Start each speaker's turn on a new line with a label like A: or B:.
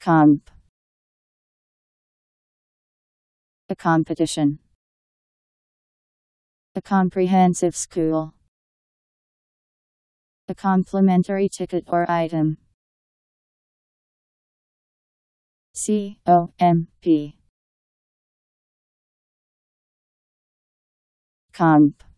A: Comp. A competition. A comprehensive school. A complimentary ticket or item. C O M
B: P. Comp.